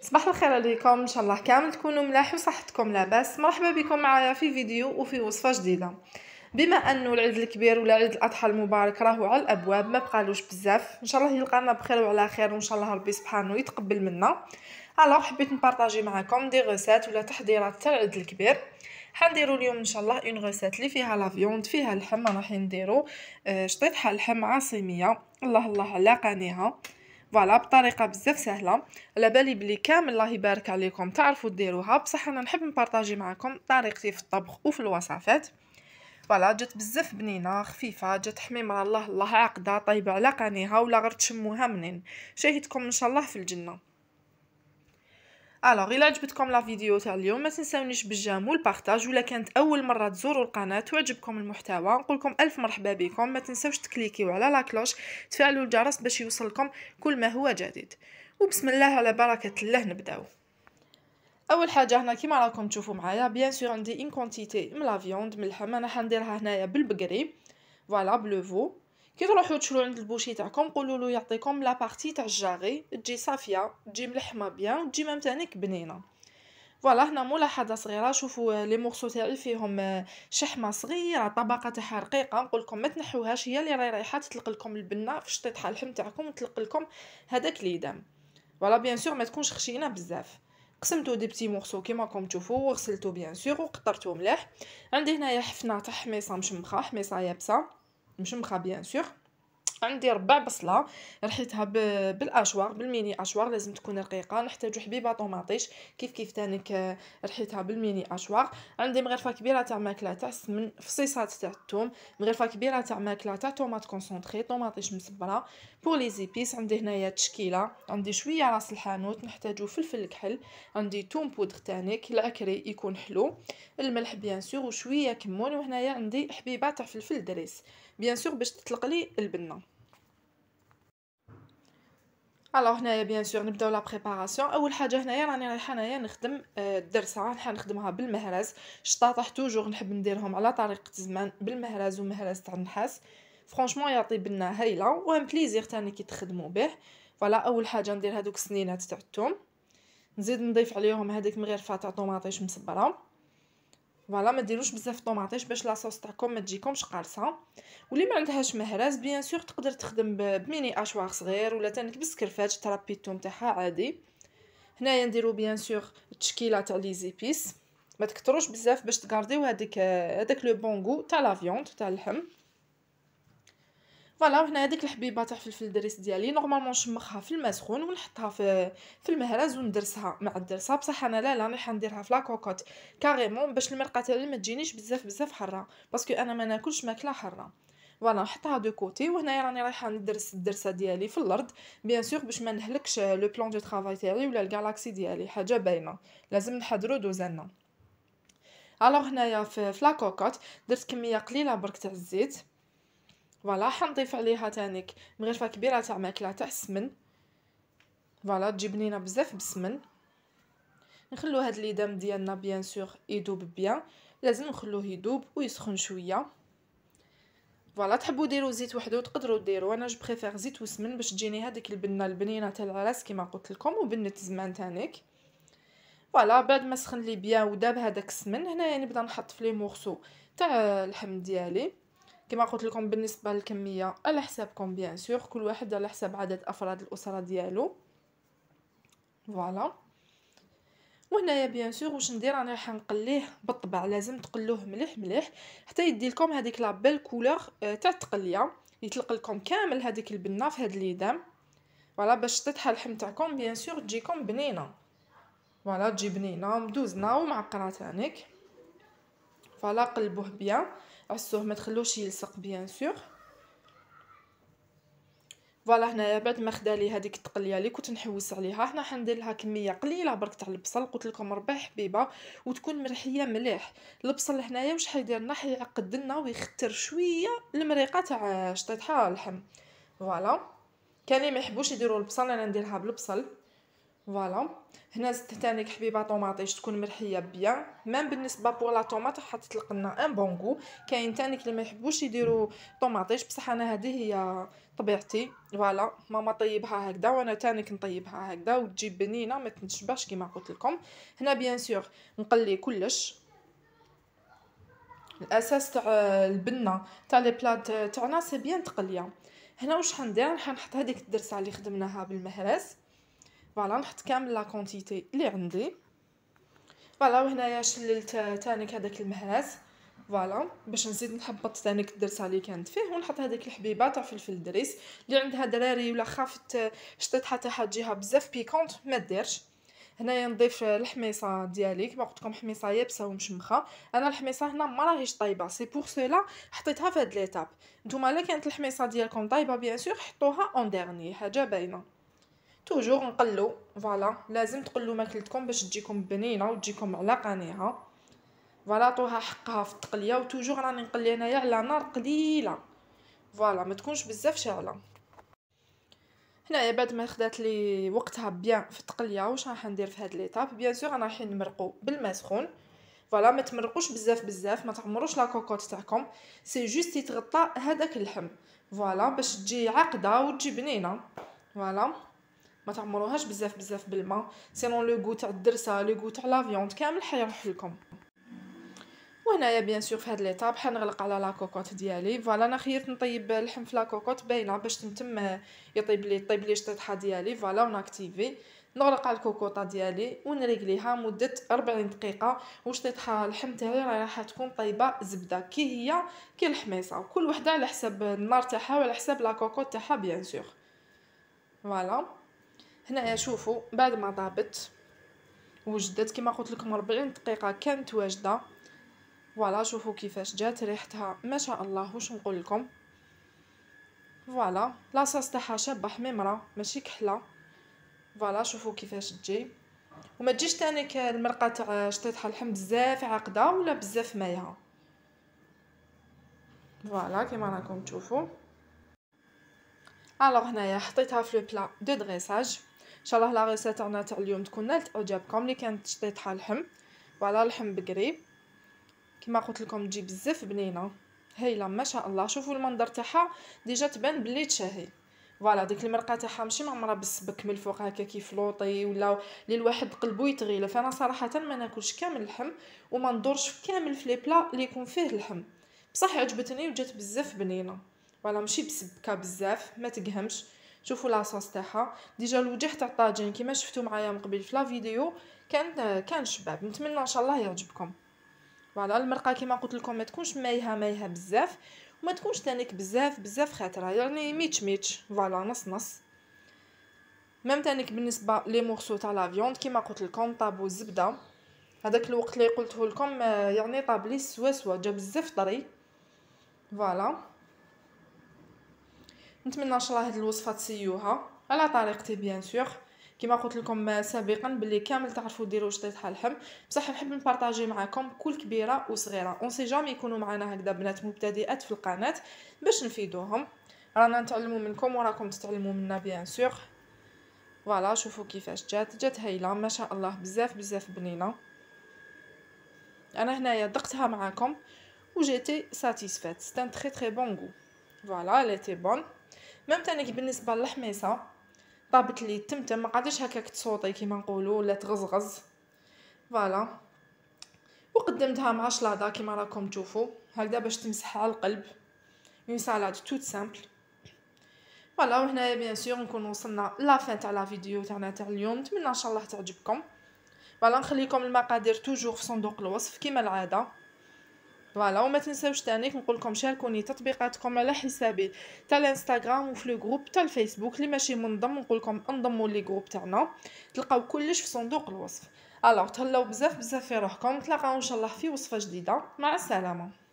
صباح الخير عليكم ان شاء الله كامل تكونوا ملاح وصحتكم لاباس مرحبا بكم معايا في فيديو وفي وصفه جديده بما انه العيد الكبير ولا عيد الاضحى المبارك راهو على الابواب ما بقالوش بزاف ان شاء الله يلقانا بخير وعلى خير وان شاء الله ربي سبحانه يتقبل منا الوغ حبيت نبارطاجي معكم دي غوسات ولا تحضيرات تاع العيد الكبير حنديرو اليوم ان شاء الله اون غوسات اللي فيها لافيوند فيها اللحم راح نديرو آه، شطيط حال لحم عاصميه الله الله على قانيها فوالا بطريقه بزاف سهله على بالي بلي كامل الله يبارك عليكم تعرفوا ديروها بصح انا نحب نبارطاجي معكم طريقتي في الطبخ وفي الوصفات فوالا جات بزاف بنينه خفيفه جات حميمه الله الله عاقده طيبه على قنيها ولا غير تشموها منين شاهدكم ان شاء الله في الجنه الوغ الى عجبتكم لا فيديو تاع اليوم ما تنساونيش بالجيم والبارطاج ولا كانت اول مره تزوروا القناه وعجبكم المحتوى نقولكم الف مرحبا بكم ما تنساوش تكليكيو على لا كلوش تفعلوا الجرس باش يوصلكم كل ما هو جديد وبسم الله على بركه الله نبداو اول حاجه هنا كيما راكم تشوفوا معايا بيان سور عندي ان كونتيتي من لا فيوند من اللحم انا حنديرها هنايا بالبقري فوالا بلوفو كي تروحوا تشرو عند البوشي تاعكم قولوا له يعطيكم لا بارتي تاع الجاغي تجي صافيه تجي ملحمه بيان تجي ميم تانيك بنينه فوالا هنا ملاحظه صغيره شوفوا لي مورسو تاعي فيهم آه، شحمه صغيره طبقه تاعها رقيقه نقول لكم ما تنحوهاش هي اللي راهي رايحه تطلق لكم البنه في شطيط اللحم تاعكم وتطلق لكم هذاك ليدام فوالا بيان سور ما تكونش خشينه بزاف قسمتو دي بتي مورسو كيما راكم تشوفوا وغسلتو بيان سور وقطرتو مليح عندي هنايا حفنه تاع حميصه مشمخه حميصه يابسه مشمخه بيان سور عندي ربع بصله رحيتها بالاشوار بالميني اشوار لازم تكون رقيقه نحتاجو حبيبه طوماطيش كيف كيف تانك آه، رحيتها بالميني اشوار عندي مغرفه كبيره تاع ماكله تاع من فصيصات تاع الثوم مغرفه كبيره تاع ماكله تاع طوماط كونسونطري طوماطيش مسبره بور لي زيبيس عندي هنايا تشكيله عندي شويه راس الحانوت نحتاجو فلفل كحل عندي توم بودر تانيك العكري يكون حلو الملح بيان سور وشويه كمون وهنايا عندي حبيبه تاع فلفل دريس بيان سور باش تطلق لي البنه الو هنايا بيان سور نبداو لا بريباراسيون اول حاجه هنايا راني رايحه هنايا نخدم آه، الدرسه راح نخدمها بالمهرز شطاطح توجور نحب نديرهم على طريقه زمان بالمهرز ومهرز تاع النحاس فرانشمون يعطي بنا هايله وان بليزير تاني كي تخدموا به فوالا اول حاجه ندير هذوك السنينات تاع الثوم نزيد نضيف عليهم هذيك مغرفه تاع طوماطيش مصبره فوالا ما ديروش بزاف طوماطيش باش لاصوص تاعكم ما تجيكمش قارصه واللي ما عندهاش مهراز بيان سور تقدر تخدم بميني اشواغ صغير ولا تانك بالسكرفاج ترابي الثوم تاعها عادي هنايا نديرو بيان سور التشكيله تاع لي زيبيس ما تكتروش بزاف باش تغارديو هذيك هذاك لو بون غو تاع لا فيوند تاع اللحم فوالا هنا هذيك الحبيبه تاع فلفل دريس ديالي نورمالمون نشمخها في الماء سخون ونحطها في في المهرز وندرسها مع الدرسه بصح انا لا لا راني نديرها في لاكوكوت كاريمون باش المرقه تاعي ما تجينيش بزاف بزاف حاره باسكو انا ما ناكلش ماكله حاره فوالا نحطها دو كوتي وهنايا راني رايحه ندرس الدرسه ديالي في الارض بيان سور باش ما نهلكش لو بلون دو ترافاي تاعي ولا الجالاكسي ديالي حاجه باينه لازم نحضروا دوزانا الوغ هنايا في فلاكوكوت درت كميه قليله برك تاع الزيت فوالا حنضيف عليها تانيك مغرفه كبيره تاع ماكله تاع السمن فوالا تجي بنينة بزاف بالسمن نخلو هاد ليدام ديالنا بيان سور يذوب بيان لازم نخلوه يذوب ويسخن شويه فوالا تحبوا ديروا زيت وحده وتقدروا ديروا انا جو بريفير زيت وسمن باش تجيني هذيك البنه البنينه تاع العراس كما قلت لكم وبنت زمان تانيك فوالا بعد ما سخن لي بيان وداب هذاك السمن هنايا يعني نبدا نحط في لي مورسو تاع اللحم ديالي كما قلت لكم بالنسبه للكميه على حسابكم بيان سور كل واحد على حساب عدد افراد الاسره ديالو فوالا وهنايا بيان سور واش ندير انا راح نقليه بالطبع لازم تقلوه مليح مليح حتى يدي لكم هذيك لا آه، كولور تاع التقليه يطلق لكم كامل هذيك البنه في هاد اليدام فوالا باش تطيح اللحم تاعكم بيان سور تجيكم بنينه فوالا تجي بنينه مدوزنا ومعقره تانيك فوالا قلبوه بيان عسوه ما تخلوش يلصق بيان سور فوالا هنايا بعد ما خدا لي هذيك التقليه اللي كنت نحوس عليها حنا حندير لها كميه قليله برك تاع البصل قلت لكم ربع حبيبه وتكون مرحيه مليح البصل هنايا واش حيدير لنا حيعقد لنا ويختر شويه المريقه تاع شطيطها اللحم فوالا كان اللي ما يحبوش يديروا البصل انا نديرها بالبصل فوالا هنا زدت ثاني حبيبه طوماطيش تكون مرحيه بيان ميم بالنسبه بور لا طوماط حتطلق لنا ان بون غو كاين ثاني اللي ما يحبوش يديروا طوماطيش بصح انا هذه هي طبيعتي فوالا ماما طيبها هكذا وانا ثاني نطيبها هكذا وتجي بنينه ما تنشبهش كما قلت لكم هنا بيان سور نقلي كلش الاساس تاع البنه تاع لي بلات تاعنا سي بيان تقليه هنا واش حندير حنحط هذيك الدرسه اللي خدمناها بالمهرس فوالا نحط كامل لا كونتيتي اللي عندي فوالا وهنايا شللت تانيك هذاك المهاز فوالا باش نزيد نحبط تانيك الدرسه اللي كانت فيه ونحط هذيك الحبيبه تاع فلفل الدريس اللي عندها دراري ولا خافت شطيطها تاعها تجيها بزاف بيكونت ما ديرش هنايا نضيف الحميصه ديالي كما قلت لكم حميصه يابسه ومشمخه انا الحميصه هنا ما راهيش طايبه سي بور سولا حطيتها في هاد ليتاب نتوما الا كانت الحميصه ديالكم طايبه بيان سور حطوها اون ديرني حاجه باينه توجور نقلو فوالا لازم تقلو ماكلتكم باش تجيكم بنينه وتجيكم على قنيعه فوالا عطوها حقها في التقليه وتوجور راني نقلي انايا على نار قليله فوالا ما تكونش بزاف شاعله هنايا بعد ما خدات لي وقتها بيان في التقليه واش راح ندير في هاد ليطاب بيان سور انا رايحين نمرقو بالماء سخون فوالا ما تمرقوش بزاف بزاف ما تعمروش لا كوكوط تاعكم سي جوست يتغطى هذاك اللحم فوالا باش تجي عقده وتجي بنينه فوالا ما تعمروهاش بزاف بزاف بالماء سينون لو غو تاع الدرسه لو غو تاع لا فيوند كامل حيروح لكم وهنايا بيان سور في هاد ليطاب حنغلق على لا كوكوت ديالي فوالا انا خيرت نطيب اللحم في لا كوكوت باينه باش تنتم آه، يطيب لي طيب لي الشطيحه ديالي فوالا وناكتيفي نغلق على الكوكوطه ديالي ونريقليها مده 40 دقيقه والشطيحه اللحم تاعي راهي راح تكون طيبه زبده كي هي كي الحميصه وكل وحده على حساب النار تاعها وعلى حساب لا كوكوط تاعها بيان سور فوالا هنايا شوفوا بعد ما ضابت وجدت كما قلت لكم 40 دقيقه كانت واجده فوالا شوفوا كيفاش جات ريحتها ما شاء الله واش نقول لكم فوالا لاصاص تاعها شابه حميمره ماشي كحله فوالا شوفوا كيفاش تجي وما تجيش تاني المرقه تاع شطيطها الحم بزاف عاقده ولا بزاف مايها فوالا كيما راكم تشوفوا الوغ هنايا حطيتها في لو بلا دو دريساج شاء الله لا غيسات عنا تاع اليوم تكون نالت اعجابكم اللي كانت تشطيط لحم فوالا لحم بقريب كما قلت لكم تجي بزاف بنينه هايله ما شاء الله شوفوا المنظر تاعها ديجا تبان بلي تشهي فوالا ديك المرقه تاعها ماشي معمره بالسبك من الفوق هكا كيفلوطي ولا للواحد الواحد قلبو يتغيلف انا صراحه ما ناكلش كامل اللحم وما ندورش في كامل في لي بلا اللي يكون فيه اللحم بصح عجبتني وجات بزاف بنينه فوالا ماشي بسبكه بزاف ما تقهمش شوفوا لاصوص تاعها ديجا الوجه تاع الطاجين كيما شفتوا معايا من قبل في لا فيديو كان كان شباب نتمنى ان شاء الله يعجبكم فوالا المرقه كيما قلت لكم ما تكونش مايها مايها بزاف وما تكونش تانيك بزاف بزاف خاطره يعني ميتش ميتش فوالا نص نص ميم تانيك بالنسبه لي مورسو تاع لا فيوند كيما قلت لكم طابو الزبده هذاك الوقت اللي قلته لكم آه، يعني طاب لي سوا سوا جا بزاف طري فوالا نتمنى ان شاء الله هاد الوصفه تسيوها على طريقتي بيان سور كما قلت لكم سابقا باللي كامل تعرفوا ديروا شطيط لحم بصح نحب نبارطاجي معكم كل كبيره وصغيره اون سي جامي يكونوا معنا هكذا بنات مبتدئات في القناه باش نفيدوهم رانا نتعلموا منكم وراكم تتعلموا منا بيان سور فوالا شوفوا كيفاش جات جات هايله ما شاء الله بزاف بزاف بنينه انا هنايا دقتها معاكم وجيتي ساتيسفات سيتان تري تري بون غو فوالا لي تي بون ميم تانيك بالنسبه للحميصه طابت لي التمتم ما قادش هكاك تصوتي كيما نقولوا ولا تغزغز فوالا وقدمتها مع شلاضه كيما راكم تشوفوا هكذا باش تمسح على القلب اون سالاد توت سامبل فوالا وهنايا بيان سور نكون وصلنا لافان تاع لا فيديو تاعنا تاع اليوم نتمنى ان شاء الله تعجبكم فوالا نخليكم المقادير توجور في صندوق الوصف كيما العاده فوالا وما تنساوش تانيك نقول لكم شاركوني تطبيقاتكم على حسابي تاع الانستغرام وفي جروب تاع الفيسبوك اللي ماشي منضم نقول لكم انضموا لي جروب تاعنا تلقاو كلش في صندوق الوصف الوغ تهلاو بزاف بزاف في روحكم نتلاقاو ان شاء الله في وصفه جديده مع السلامه